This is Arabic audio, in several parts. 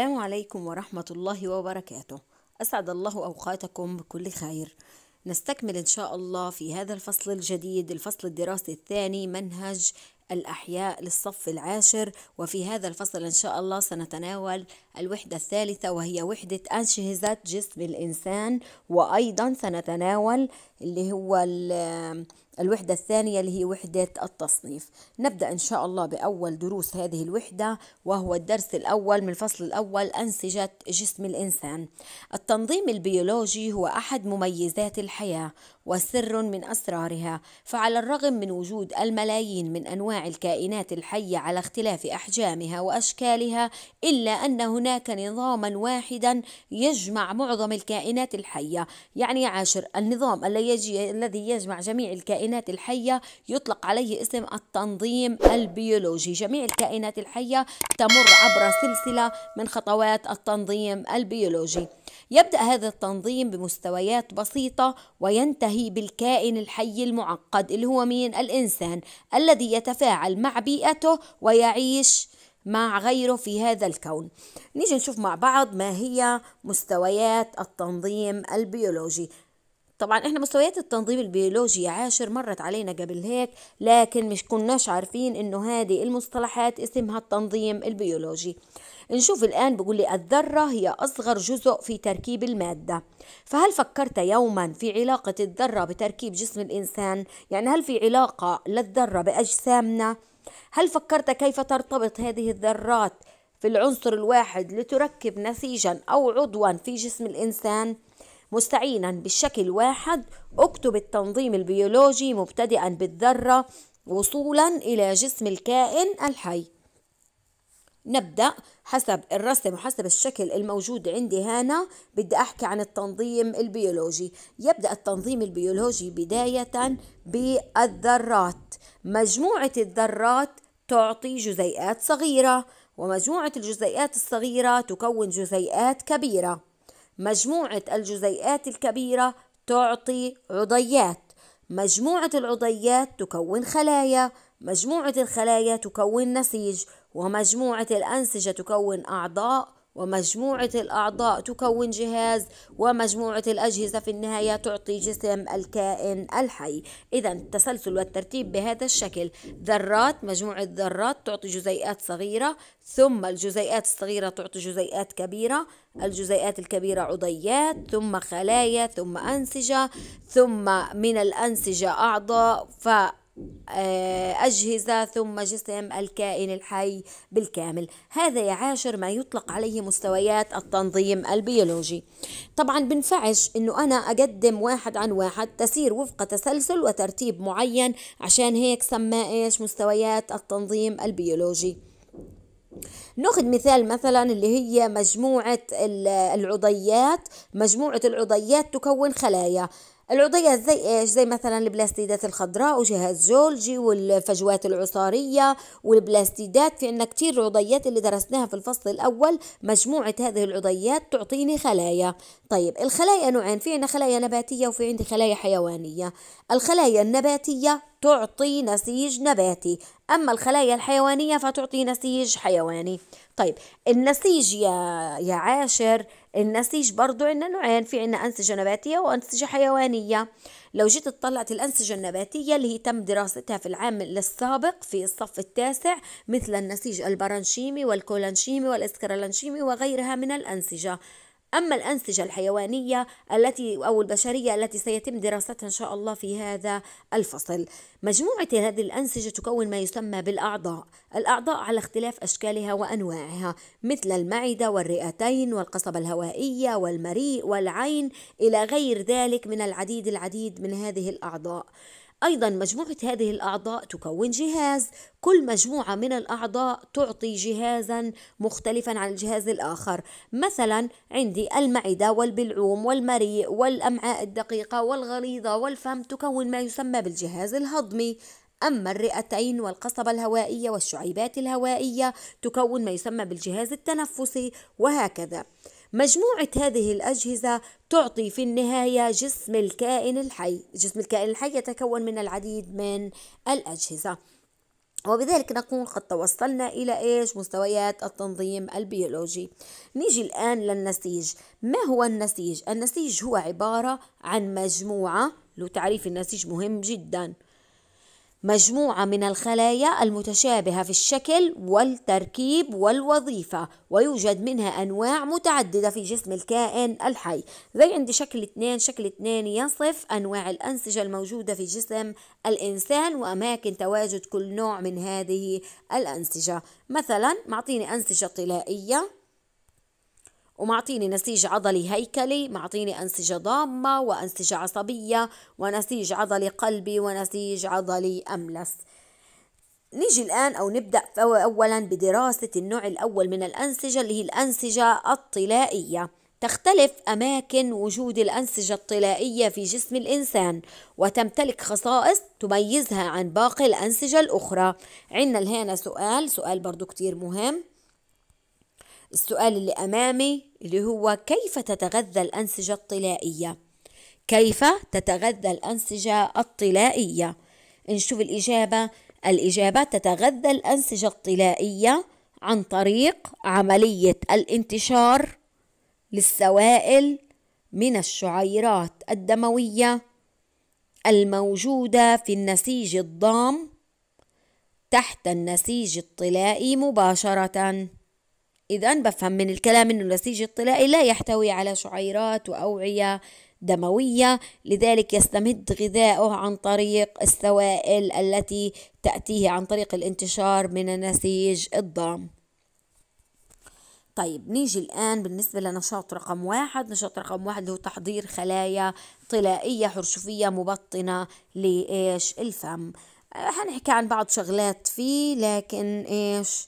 السلام عليكم ورحمة الله وبركاته أسعد الله أوقاتكم بكل خير نستكمل إن شاء الله في هذا الفصل الجديد الفصل الدراسي الثاني منهج الأحياء للصف العاشر وفي هذا الفصل إن شاء الله سنتناول الوحدة الثالثة وهي وحدة أنشهزات جسم الإنسان وأيضا سنتناول اللي هو الوحدة الثانية اللي هي وحدة التصنيف نبدأ إن شاء الله بأول دروس هذه الوحدة وهو الدرس الأول من الفصل الأول أنسجة جسم الإنسان التنظيم البيولوجي هو أحد مميزات الحياة وسر من أسرارها فعلى الرغم من وجود الملايين من أنواع الكائنات الحية على اختلاف أحجامها وأشكالها إلا أن هناك نظاما واحدا يجمع معظم الكائنات الحية يعني عاشر النظام الذي البيولوجي الذي يجمع جميع الكائنات الحية يطلق عليه اسم التنظيم البيولوجي جميع الكائنات الحية تمر عبر سلسلة من خطوات التنظيم البيولوجي يبدأ هذا التنظيم بمستويات بسيطة وينتهي بالكائن الحي المعقد اللي هو مين الإنسان الذي يتفاعل مع بيئته ويعيش مع غيره في هذا الكون نيجي نشوف مع بعض ما هي مستويات التنظيم البيولوجي طبعا احنا مستويات التنظيم البيولوجي عاشر مرت علينا قبل هيك لكن مش كناش عارفين انه هذه المصطلحات اسمها التنظيم البيولوجي نشوف الآن بقول لي الذرة هي أصغر جزء في تركيب المادة فهل فكرت يوما في علاقة الذرة بتركيب جسم الإنسان؟ يعني هل في علاقة للذرة بأجسامنا؟ هل فكرت كيف ترتبط هذه الذرات في العنصر الواحد لتركب نسيجا أو عضوا في جسم الإنسان؟ مستعينا بالشكل واحد اكتب التنظيم البيولوجي مبتدئا بالذرة وصولا إلى جسم الكائن الحي نبدأ حسب الرسم وحسب الشكل الموجود عندي هنا بدي أحكي عن التنظيم البيولوجي يبدأ التنظيم البيولوجي بداية بالذرات مجموعة الذرات تعطي جزيئات صغيرة ومجموعة الجزيئات الصغيرة تكون جزيئات كبيرة مجموعة الجزيئات الكبيرة تعطي عضيات مجموعة العضيات تكون خلايا مجموعة الخلايا تكون نسيج ومجموعة الأنسجة تكون أعضاء ومجموعة الأعضاء تكون جهاز ومجموعة الأجهزة في النهاية تعطي جسم الكائن الحي إذا التسلسل والترتيب بهذا الشكل ذرات مجموعة ذرات تعطي جزيئات صغيرة ثم الجزيئات الصغيرة تعطي جزيئات كبيرة الجزيئات الكبيرة عضيات ثم خلايا ثم أنسجة ثم من الأنسجة أعضاء ف آه، أجهزة ثم جسم الكائن الحي بالكامل هذا يعاشر ما يطلق عليه مستويات التنظيم البيولوجي طبعا بنفعش أنه أنا أقدم واحد عن واحد تسير وفق تسلسل وترتيب معين عشان هيك سماه إيش مستويات التنظيم البيولوجي ناخذ مثال مثلا اللي هي مجموعة العضيات مجموعة العضيات تكون خلايا العضية زي ايش زي مثلا البلاستيدات الخضراء وجهاز جولجي والفجوات العصارية والبلاستيدات في عنا كتير عضيات اللي درسناها في الفصل الأول مجموعة هذه العضيات تعطيني خلايا طيب الخلايا نوعين في عنا خلايا نباتية وفي عندي خلايا حيوانية الخلايا النباتية تعطي نسيج نباتي أما الخلايا الحيوانية فتعطي نسيج حيواني طيب النسيج يا, يا عاشر النسيج برضو عندنا نوعين في عندنا أنسجة نباتية وأنسجة حيوانية لو جيت اطلعت الأنسجة النباتية اللي هي تم دراستها في العام السابق في الصف التاسع مثل النسيج البرانشيمي والكولانشيمي والإسكرالانشيمي وغيرها من الأنسجة أما الأنسجة الحيوانية التي أو البشرية التي سيتم دراستها إن شاء الله في هذا الفصل مجموعة هذه الأنسجة تكون ما يسمى بالأعضاء الأعضاء على اختلاف أشكالها وأنواعها مثل المعدة والرئتين والقصبة الهوائية والمريء والعين إلى غير ذلك من العديد العديد من هذه الأعضاء أيضا مجموعة هذه الأعضاء تكون جهاز كل مجموعة من الأعضاء تعطي جهازا مختلفا عن الجهاز الآخر مثلا عندي المعدة والبلعوم والمريء والأمعاء الدقيقة والغليظة والفم تكون ما يسمى بالجهاز الهضمي أما الرئتين والقصبة الهوائية والشعيبات الهوائية تكون ما يسمى بالجهاز التنفسي وهكذا مجموعة هذه الأجهزة تعطي في النهاية جسم الكائن الحي جسم الكائن الحي يتكون من العديد من الأجهزة وبذلك نكون قد توصلنا إلى إيش مستويات التنظيم البيولوجي نيجي الآن للنسيج ما هو النسيج؟ النسيج هو عبارة عن مجموعة تعريف النسيج مهم جداً مجموعة من الخلايا المتشابهة في الشكل والتركيب والوظيفة ويوجد منها أنواع متعددة في جسم الكائن الحي زي عندي شكل 2 شكل 2 يصف أنواع الأنسجة الموجودة في جسم الإنسان وأماكن تواجد كل نوع من هذه الأنسجة مثلا معطيني أنسجة طلائية ومعطيني نسيج عضلي هيكلي معطيني أنسجة ضامة وأنسجة عصبية ونسيج عضلي قلبي ونسيج عضلي أملس نيجي الآن أو نبدأ أولا بدراسة النوع الأول من الأنسجة اللي هي الأنسجة الطلائية تختلف أماكن وجود الأنسجة الطلائية في جسم الإنسان وتمتلك خصائص تميزها عن باقي الأنسجة الأخرى عندنا هنا سؤال سؤال برضو كتير مهم السؤال اللي أمامي اللي هو كيف تتغذى الأنسجة الطلائية كيف تتغذى الأنسجة الطلائية نشوف الإجابة الإجابة تتغذى الأنسجة الطلائية عن طريق عملية الانتشار للسوائل من الشعيرات الدموية الموجودة في النسيج الضام تحت النسيج الطلائي مباشرةً إذا بفهم من الكلام أنه النسيج الطلائي لا يحتوي على شعيرات وأوعية دموية لذلك يستمد غذاؤه عن طريق السوائل التي تأتيه عن طريق الانتشار من النسيج الضام طيب نيجي الآن بالنسبة لنشاط رقم واحد نشاط رقم واحد اللي هو تحضير خلايا طلائية حرشفية مبطنة لإيش الفم حنحكي عن بعض شغلات فيه لكن إيش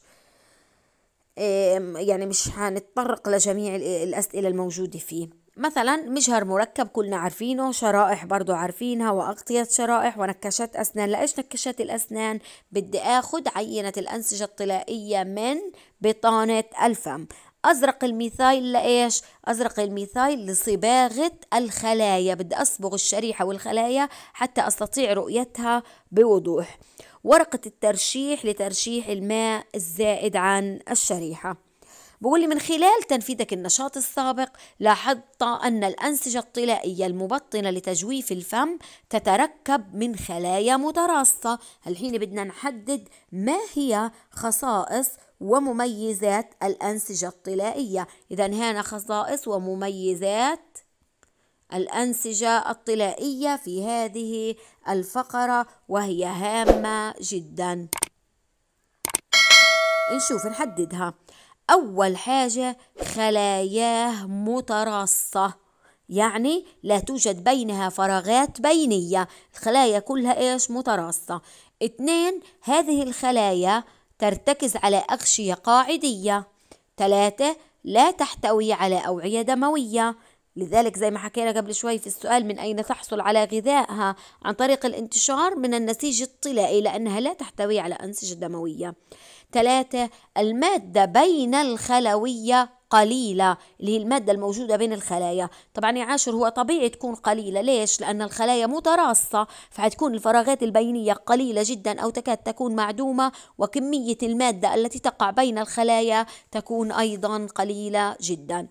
يعني مش هنتطرق لجميع الأسئلة الموجودة فيه مثلا مجهر مركب كلنا عارفينه شرائح برضو عارفينها وأغطية شرائح ونكشات أسنان لإيش نكشات الأسنان بدي أخذ عينة الأنسجة الطلائية من بطانة الفم أزرق الميثايل لإيش؟ أزرق الميثايل لصباغة الخلايا بدي أصبغ الشريحة والخلايا حتى أستطيع رؤيتها بوضوح ورقة الترشيح لترشيح الماء الزائد عن الشريحة بقول لي من خلال تنفيذك النشاط السابق لاحظت أن الأنسجة الطلائية المبطنة لتجويف الفم تتركب من خلايا متراصة الحين بدنا نحدد ما هي خصائص ومميزات الأنسجة الطلائية إذا هنا خصائص ومميزات الأنسجة الطلائية في هذه الفقرة وهي هامة جدا نشوف نحددها أول حاجة خلاياه متراصة يعني لا توجد بينها فراغات بينية الخلايا كلها إيش متراصة اثنين هذه الخلايا ترتكز على أغشية قاعدية 3. لا تحتوي على أوعية دموية لذلك زي ما حكينا قبل شوي في السؤال من أين تحصل على غذائها عن طريق الانتشار من النسيج الطلائي لأنها لا تحتوي على أنسجة دموية ثلاثة المادة بين الخلوية قليلة اللي هي المادة الموجودة بين الخلايا طبعا يا عاشر هو طبيعي تكون قليلة ليش؟ لأن الخلايا متراصة فحتكون الفراغات البينية قليلة جدا أو تكاد تكون معدومة وكمية المادة التي تقع بين الخلايا تكون أيضا قليلة جدا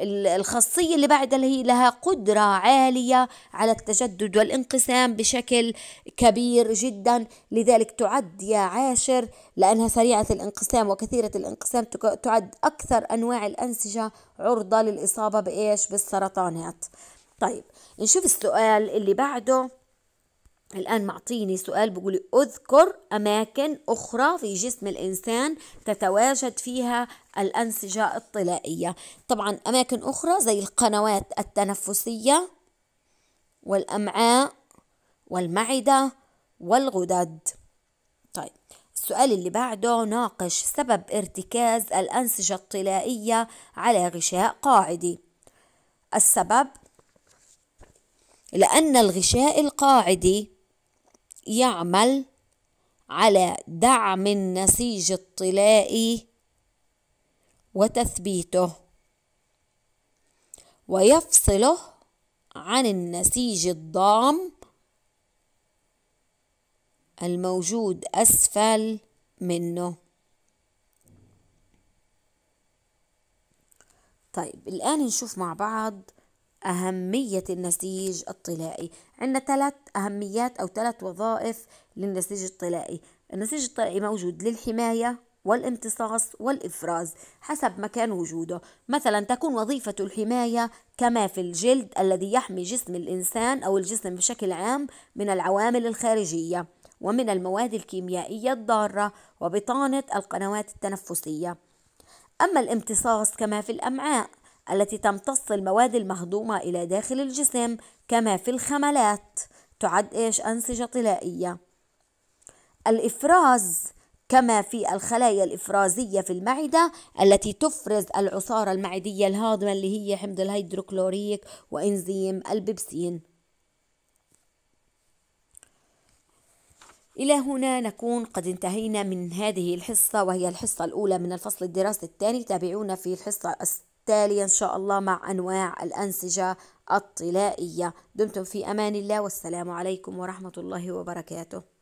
الخاصية اللي بعدها اللي هي لها قدرة عالية على التجدد والانقسام بشكل كبير جدا لذلك تعد يا عاشر لأنها سريعة الانقسام وكثيرة الانقسام تعد أكثر أنواع الأنسجة عرضة للإصابة بإيش بالسرطانات طيب نشوف السؤال اللي بعده الآن معطيني سؤال بيقول اذكر أماكن أخرى في جسم الإنسان تتواجد فيها الأنسجة الطلائية طبعا أماكن أخرى زي القنوات التنفسية والأمعاء والمعدة والغدد طيب السؤال اللي بعده ناقش سبب ارتكاز الأنسجة الطلائية على غشاء قاعدي السبب لأن الغشاء القاعدي يعمل على دعم النسيج الطلائي وتثبيته ويفصله عن النسيج الضام الموجود أسفل منه طيب الآن نشوف مع بعض أهمية النسيج الطلائي عندنا ثلاث أهميات أو ثلاث وظائف للنسيج الطلائي النسيج الطلائي موجود للحماية والامتصاص والإفراز حسب مكان وجوده مثلا تكون وظيفة الحماية كما في الجلد الذي يحمي جسم الإنسان أو الجسم بشكل عام من العوامل الخارجية ومن المواد الكيميائية الضارة وبطانة القنوات التنفسية أما الامتصاص كما في الأمعاء التي تمتص المواد المهضومة إلى داخل الجسم كما في الخملات تعد إيش أنسجة طلائية الإفراز كما في الخلايا الإفرازية في المعدة التي تفرز العصارة المعدية الهاضمة اللي هي حمض الهيدروكلوريك وإنزيم البيبسين إلى هنا نكون قد انتهينا من هذه الحصة وهي الحصة الأولى من الفصل الدراسي الثاني تابعونا في الحصة التالية إن شاء الله مع أنواع الأنسجة الطلائية دمتم في أمان الله والسلام عليكم ورحمة الله وبركاته